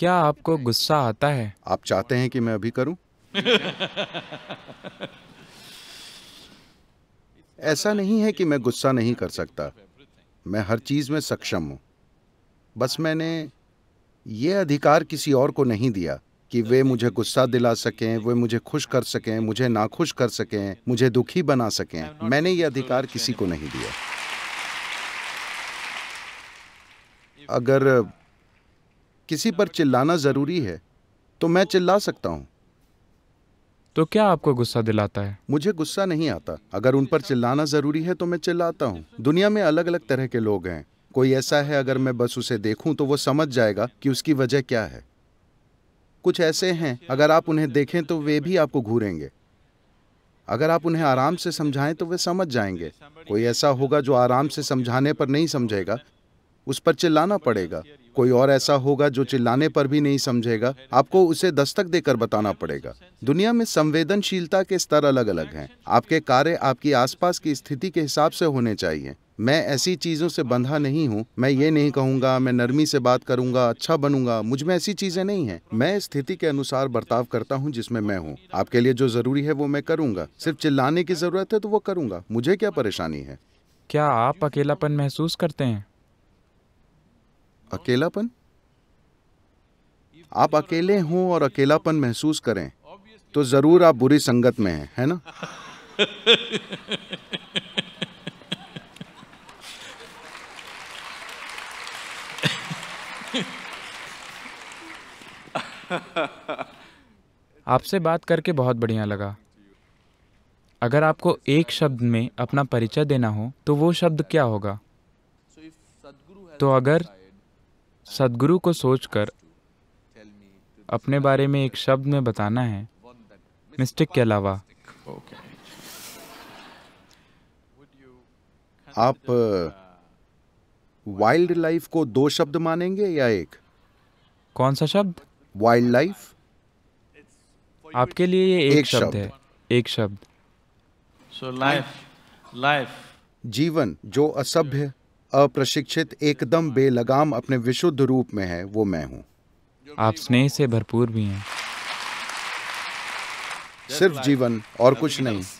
क्या आपको गुस्सा आता है आप चाहते हैं कि मैं अभी करूं? ऐसा नहीं है कि मैं गुस्सा नहीं कर सकता मैं हर चीज में सक्षम हूं बस मैंने ये अधिकार किसी और को नहीं दिया कि वे मुझे गुस्सा दिला सकें वे मुझे खुश कर सकें मुझे नाखुश कर सकें मुझे दुखी बना सकें मैंने ये अधिकार किसी को नहीं दिया अगर किसी पर चिल्लाना ज़रूरी है तो मैं चिल्ला सकता हूँ तो क्या आपको गुस्सा दिलाता है मुझे गुस्सा नहीं आता अगर उन पर चिल्लाना ज़रूरी है तो मैं चिल्लाता हूँ दुनिया में अलग अलग तरह के लोग हैं कोई ऐसा है अगर मैं बस उसे देखूं तो वो समझ जाएगा कि उसकी वजह क्या है कुछ ऐसे हैं अगर आप उन्हें देखें तो वे भी आपको घूरेंगे अगर आप उन्हें आराम से समझाएं तो वे समझ जाएंगे कोई ऐसा होगा जो आराम से समझाने पर नहीं समझेगा उस पर चिल्लाना पड़ेगा कोई और ऐसा होगा जो चिल्लाने पर भी नहीं समझेगा आपको उसे दस्तक देकर बताना पड़ेगा दुनिया में संवेदनशीलता के स्तर अलग अलग हैं आपके कार्य आपकी आसपास की स्थिति के हिसाब से होने चाहिए मैं ऐसी चीज़ों से बंधा नहीं हूँ मैं ये नहीं कहूँगा मैं नरमी से बात करूँगा अच्छा बनूंगा मुझ में ऐसी चीज़ें नहीं है मैं स्थिति के अनुसार बर्ताव करता हूँ जिसमें मैं हूँ आपके लिए जो ज़रूरी है वो मैं करूँगा सिर्फ चिल्लाने की ज़रूरत है तो वो करूँगा मुझे क्या परेशानी है क्या आप अकेलापन महसूस करते हैं अकेलापन आप अकेले हों और अकेलापन महसूस करें तो ज़रूर आप बुरी संगत में हैं है ना आपसे बात करके बहुत बढ़िया लगा अगर आपको एक शब्द में अपना परिचय देना हो तो वो शब्द क्या होगा तो अगर सदगुरु को सोचकर अपने बारे में एक शब्द में बताना है मिस्टेक के अलावा आप वाइल्ड लाइफ को दो शब्द मानेंगे या एक कौन सा शब्द वाइल्ड लाइफ आपके लिए ये एक, एक शब्द, शब्द है एक शब्द सो लाइफ लाइफ जीवन जो असभ्य अप्रशिक्षित एकदम बेलगाम अपने विशुद्ध रूप में है वो मैं हूँ आप स्नेह से भरपूर भी हैं सिर्फ जीवन और कुछ नहीं